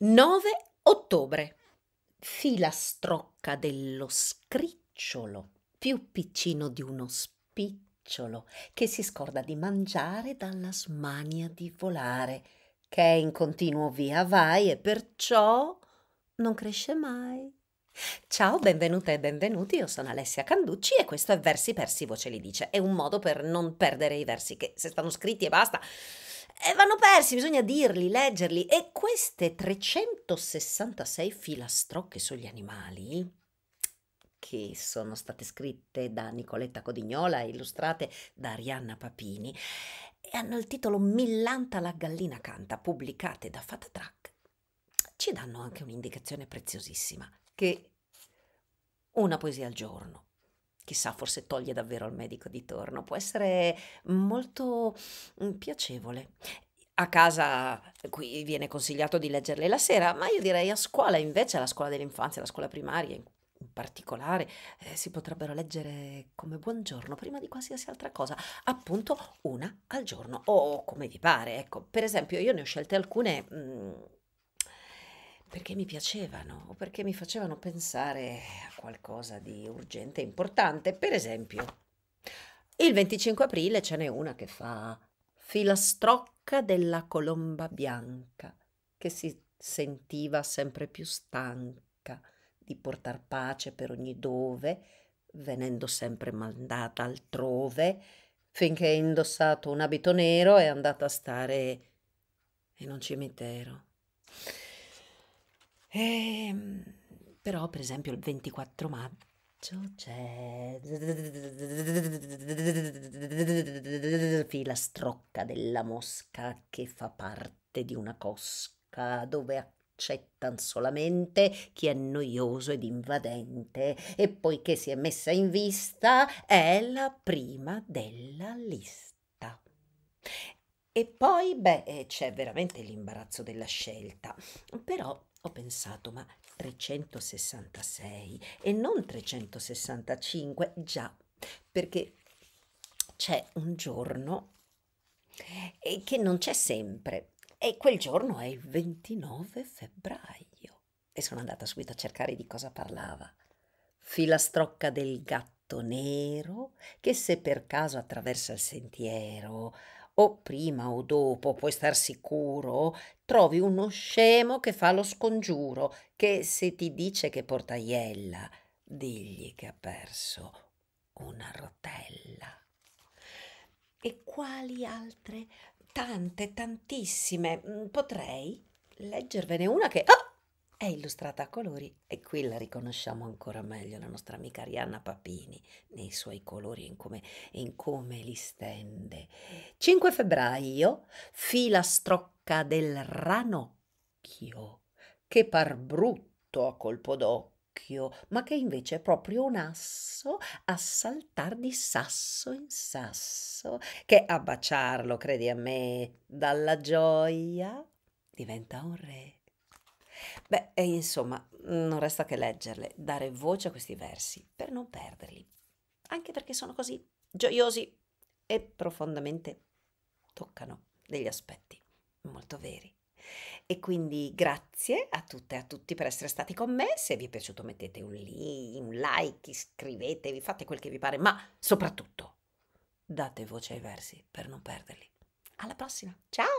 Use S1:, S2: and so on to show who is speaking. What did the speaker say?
S1: 9 ottobre. Filastrocca dello scricciolo, più piccino di uno spicciolo, che si scorda di mangiare dalla smania di volare, che è in continuo via vai e perciò non cresce mai. Ciao, benvenute e benvenuti, io sono Alessia Canducci e questo è Versi Persi Voce li dice. È un modo per non perdere i versi che se stanno scritti e basta e eh, vanno persi, bisogna dirli, leggerli. E queste 366 filastrocche sugli animali, che sono state scritte da Nicoletta Codignola e illustrate da Arianna Papini, e hanno il titolo Millanta la gallina canta, pubblicate da Fat Track, ci danno anche un'indicazione preziosissima, che una poesia al giorno chissà, forse toglie davvero al medico di torno, può essere molto mm, piacevole. A casa qui viene consigliato di leggerle la sera, ma io direi a scuola invece, alla scuola dell'infanzia, la scuola primaria in particolare, eh, si potrebbero leggere come buongiorno prima di qualsiasi altra cosa, appunto una al giorno o come vi pare. Ecco, per esempio io ne ho scelte alcune mh, mm, perché mi piacevano o perché mi facevano pensare a qualcosa di urgente e importante. Per esempio, il 25 aprile ce n'è una che fa filastrocca della colomba bianca, che si sentiva sempre più stanca di portar pace per ogni dove, venendo sempre mandata altrove, finché ha indossato un abito nero è andata a stare in un cimitero e, ehm, però, per esempio, il 24 maggio c'è filastrocca della mosca che fa parte di una cosca dove accettan solamente chi è noioso ed invadente e poiché si è messa in vista è la prima della lista. E poi, beh, eh, c'è veramente l'imbarazzo della scelta, però ho pensato, ma 366 e non 365, già, perché c'è un giorno eh, che non c'è sempre e quel giorno è il 29 febbraio. E sono andata subito a cercare di cosa parlava. Filastrocca del gatto nero che se per caso attraversa il sentiero o prima o dopo, puoi star sicuro, trovi uno scemo che fa lo scongiuro, che se ti dice che porta portaiella, digli che ha perso una rotella. E quali altre? Tante, tantissime. Mm, potrei leggervene una che... Oh! è illustrata a colori e qui la riconosciamo ancora meglio la nostra amica Arianna Papini nei suoi colori e in come, in come li stende. 5 febbraio, filastrocca del ranocchio, che par brutto a colpo d'occhio, ma che invece è proprio un asso a saltar di sasso in sasso, che a baciarlo, credi a me, dalla gioia diventa un re. Beh, e insomma, non resta che leggerle, dare voce a questi versi per non perderli, anche perché sono così gioiosi e profondamente toccano degli aspetti molto veri. E quindi grazie a tutte e a tutti per essere stati con me. Se vi è piaciuto mettete un, li- un like, iscrivetevi, fate quel che vi pare, ma soprattutto date voce ai versi per non perderli. Alla prossima, ciao!